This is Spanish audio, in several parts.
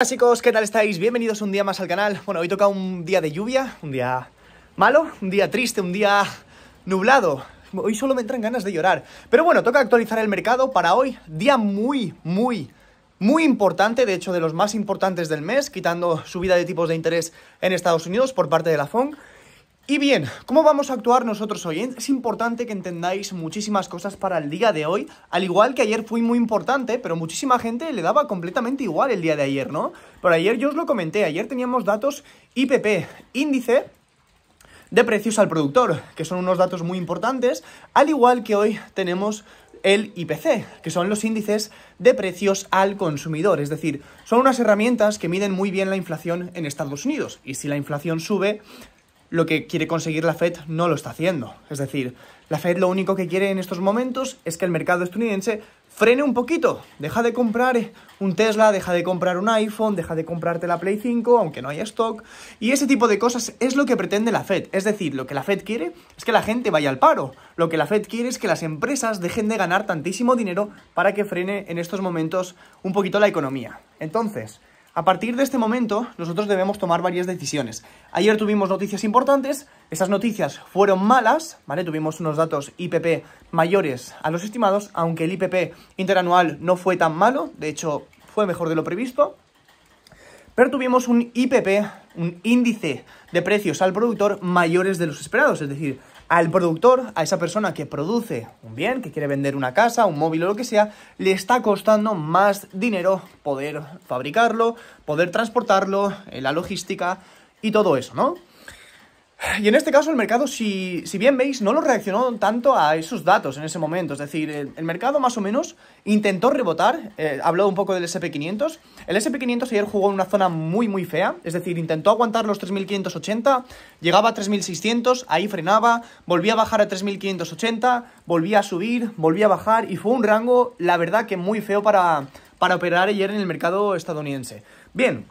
Hola chicos, ¿qué tal estáis? Bienvenidos un día más al canal. Bueno, hoy toca un día de lluvia, un día malo, un día triste, un día nublado. Hoy solo me entran ganas de llorar. Pero bueno, toca actualizar el mercado para hoy. Día muy, muy, muy importante, de hecho de los más importantes del mes, quitando subida de tipos de interés en Estados Unidos por parte de la FONC. Y bien, ¿cómo vamos a actuar nosotros hoy? Es importante que entendáis muchísimas cosas para el día de hoy, al igual que ayer fue muy importante, pero muchísima gente le daba completamente igual el día de ayer, ¿no? Pero ayer yo os lo comenté, ayer teníamos datos IPP, índice de precios al productor, que son unos datos muy importantes, al igual que hoy tenemos el IPC, que son los índices de precios al consumidor. Es decir, son unas herramientas que miden muy bien la inflación en Estados Unidos. Y si la inflación sube, lo que quiere conseguir la Fed no lo está haciendo. Es decir, la Fed lo único que quiere en estos momentos es que el mercado estadounidense frene un poquito. Deja de comprar un Tesla, deja de comprar un iPhone, deja de comprarte la Play 5, aunque no haya stock. Y ese tipo de cosas es lo que pretende la Fed. Es decir, lo que la Fed quiere es que la gente vaya al paro. Lo que la Fed quiere es que las empresas dejen de ganar tantísimo dinero para que frene en estos momentos un poquito la economía. Entonces, a partir de este momento, nosotros debemos tomar varias decisiones. Ayer tuvimos noticias importantes, esas noticias fueron malas, ¿vale? Tuvimos unos datos IPP mayores a los estimados, aunque el IPP interanual no fue tan malo, de hecho fue mejor de lo previsto. Pero tuvimos un IPP, un índice de precios al productor mayores de los esperados, es decir, al productor, a esa persona que produce un bien, que quiere vender una casa, un móvil o lo que sea, le está costando más dinero poder fabricarlo, poder transportarlo, eh, la logística y todo eso, ¿no? Y en este caso el mercado, si, bien veis, no lo reaccionó tanto a esos datos en ese momento. Es decir, el, mercado más o menos intentó rebotar. Eh, habló un poco del SP500. El SP500 ayer jugó en una zona muy, muy fea. Es decir, intentó aguantar los 3.580, llegaba a 3.600, ahí frenaba, volvía a bajar a 3.580, volvía a subir, volvía a bajar. Y fue un rango, la verdad, que muy feo para, para operar ayer en el mercado estadounidense. Bien,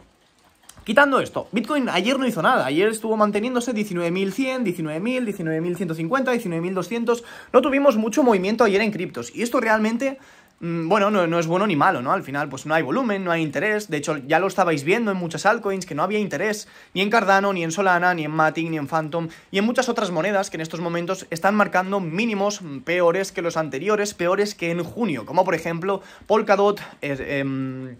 Quitando esto, Bitcoin ayer no hizo nada, ayer estuvo manteniéndose 19.100, 19.000, 19.150, 19.200, no tuvimos mucho movimiento ayer en criptos y esto realmente Mm, bueno, no, es bueno ni malo, ¿no? Al final, pues no hay volumen, no hay interés. De hecho, ya lo estabais viendo en muchas altcoins que no había interés, ni en Cardano, ni en Solana, ni en Matic, ni en Phantom, y en muchas otras monedas que en estos momentos están marcando mínimos peores que los anteriores, peores que en junio, como por ejemplo Polkadot, eh, em,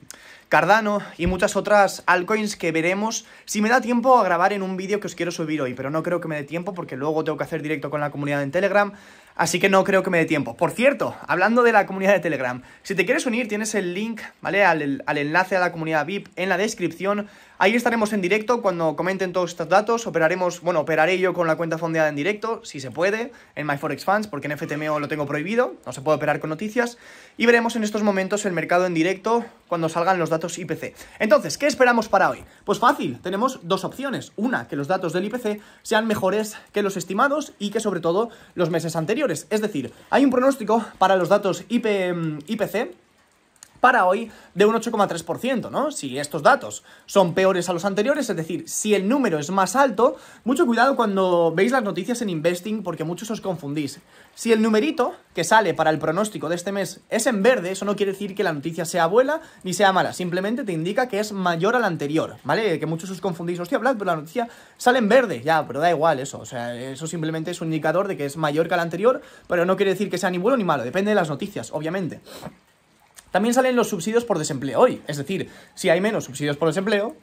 Cardano y muchas otras altcoins que veremos si me da tiempo a grabar en un vídeo que os quiero subir hoy, pero no creo que me dé tiempo porque luego tengo que hacer directo con la comunidad en Telegram. Así que no creo que me dé tiempo. Por cierto, hablando de la comunidad de Telegram, si te quieres unir, tienes el link, ¿vale? Al, al enlace a la comunidad VIP en la descripción. Ahí estaremos en directo cuando comenten todos estos datos. Operaremos, bueno, operaré yo con la cuenta fondeada en directo, si se puede, en MyForexFans, porque en FTMO lo tengo prohibido, no se puede operar con noticias. Y veremos en estos momentos el mercado en directo cuando salgan los datos IPC. Entonces, ¿qué esperamos para hoy? Pues fácil, tenemos dos opciones. Una, que los datos del IPC sean mejores que los estimados y que sobre todo los meses anteriores. Es decir, hay un pronóstico para los datos IPC mm, para hoy de un 8,3%, ¿no? Si estos datos son peores a los anteriores, es decir, si el número es más alto, mucho cuidado cuando veis las noticias en investing porque muchos os confundís. Si el numerito que sale para el pronóstico de este mes es en verde, eso no quiere decir que la noticia sea buena ni sea mala, simplemente te indica que es mayor al anterior, ¿vale? Que muchos os confundís, hostia, Vlad, pero la noticia sale en verde, ya, pero da igual eso, o sea, eso simplemente es un indicador de que es mayor que al anterior, pero no quiere decir que sea ni bueno ni malo, depende de las noticias, obviamente. También salen los subsidios por desempleo hoy. Es decir, si hay menos subsidios por desempleo,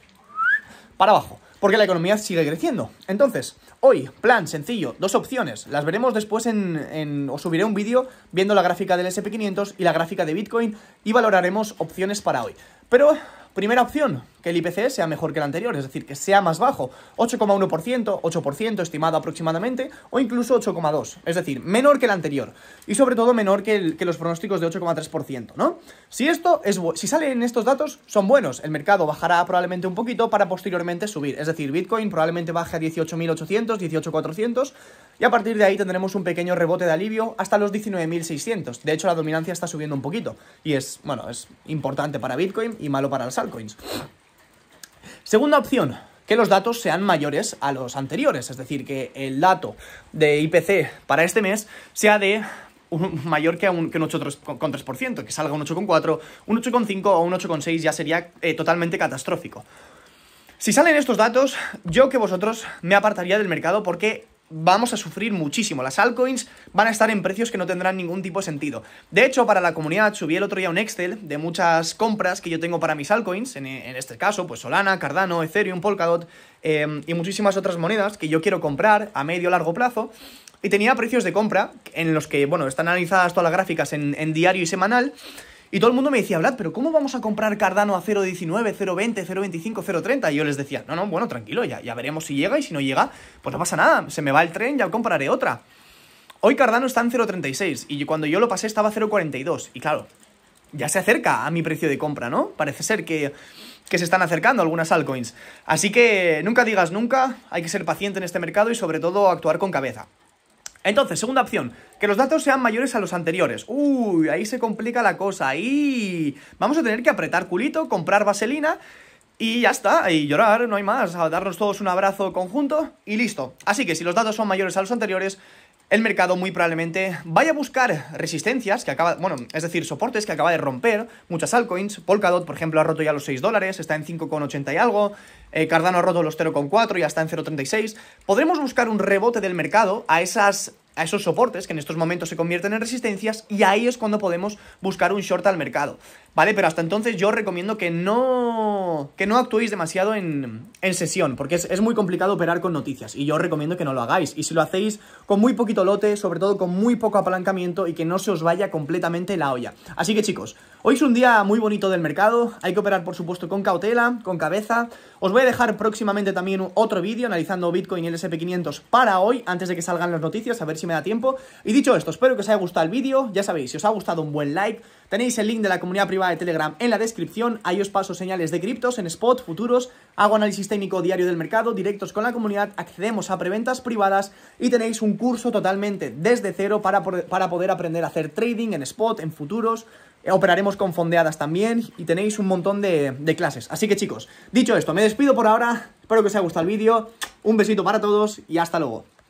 para abajo. Porque la economía sigue creciendo. Entonces, hoy, plan sencillo, dos opciones. Las veremos después en... en os subiré un vídeo viendo la gráfica del SP500 y la gráfica de Bitcoin y valoraremos opciones para hoy. Pero, primera opción, que el IPC sea mejor que el anterior, es decir, que sea más bajo, 8,1%, 8% estimado aproximadamente, o incluso 8,2%, es decir, menor que el anterior, y sobre todo menor que, los pronósticos de 8,3%, ¿no? Si esto es si salen estos datos, son buenos, el mercado bajará probablemente un poquito para posteriormente subir, es decir, Bitcoin probablemente baje a 18.800, 18.400, y a partir de ahí tendremos un pequeño rebote de alivio hasta los 19.600. De hecho, la dominancia está subiendo un poquito y es, bueno, es importante para Bitcoin y malo para las altcoins. Segunda opción, que los datos sean mayores a los anteriores, es decir, que el dato de IPC para este mes sea de mayor que un, 8,3%, que salga un 8,4, un 8,5 o un 8,6 ya sería eh, totalmente catastrófico. Si salen estos datos, yo que vosotros me apartaría del mercado porque vamos a sufrir muchísimo. Las altcoins van a estar en precios que no tendrán ningún tipo de sentido. De hecho, para la comunidad subí el otro día un Excel de muchas compras que yo tengo para mis altcoins, en, este caso, pues Solana, Cardano, Ethereum, Polkadot eh, y muchísimas otras monedas que yo quiero comprar a medio o largo plazo. Y tenía precios de compra en los que, bueno, están analizadas todas las gráficas en, en diario y semanal. Y todo el mundo me decía, Vlad, pero ¿cómo vamos a comprar Cardano a 0.19, 0.20, 0.25, 0.30? Y yo les decía, no, no, bueno, tranquilo, ya, ya veremos si llega y si no llega, pues no pasa nada, se me va el tren, ya compraré otra. Hoy Cardano está en 0.36 y cuando yo lo pasé estaba a 0.42. Y claro, ya se acerca a mi precio de compra, ¿no? Parece ser que, que se están acercando algunas altcoins. Así que nunca digas nunca, hay que ser paciente en este mercado y sobre todo actuar con cabeza. Entonces, segunda opción, que los datos sean mayores a los anteriores. Uy, ahí se complica la cosa. Ahí vamos a tener que apretar culito, comprar vaselina y ya está, y llorar, no hay más, a darnos todos un abrazo conjunto y listo. Así que si los datos son mayores a los anteriores, el mercado muy probablemente vaya a buscar resistencias que acaba, bueno, es decir, soportes que acaba de romper, muchas altcoins, Polkadot, por ejemplo, ha roto ya los 6 dólares, está en 5,80 y algo, eh, Cardano ha roto los 0,4 y ya está en 0,36, podremos buscar un rebote del mercado a esas a esos soportes que en estos momentos se convierten en resistencias y ahí es cuando podemos buscar un short al mercado. ¿vale? Pero hasta entonces yo recomiendo que no, que no actuéis demasiado en, en sesión, porque es, es, muy complicado operar con noticias y yo recomiendo que no lo hagáis. Y si lo hacéis con muy poquito lote, sobre todo con muy poco apalancamiento y que no se os vaya completamente la olla. Así que chicos, hoy es un día muy bonito del mercado, hay que operar por supuesto con cautela, con cabeza. Os voy a dejar próximamente también otro vídeo analizando Bitcoin y el SP500 para hoy, antes de que salgan las noticias, a ver si me da tiempo. Y dicho esto, espero que os haya gustado el vídeo, ya sabéis, si os ha gustado un buen like, tenéis el link de la comunidad privada de Telegram en la descripción. Ahí os paso señales de criptos en spot, futuros, hago análisis técnico diario del mercado, directos con la comunidad, accedemos a preventas privadas y tenéis un curso totalmente desde cero para, para poder aprender a hacer trading en spot, en futuros, eh, operaremos con fondeadas también y tenéis un montón de, de, clases. Así que chicos, dicho esto, me despido por ahora, espero que os haya gustado el vídeo, un besito para todos y hasta luego.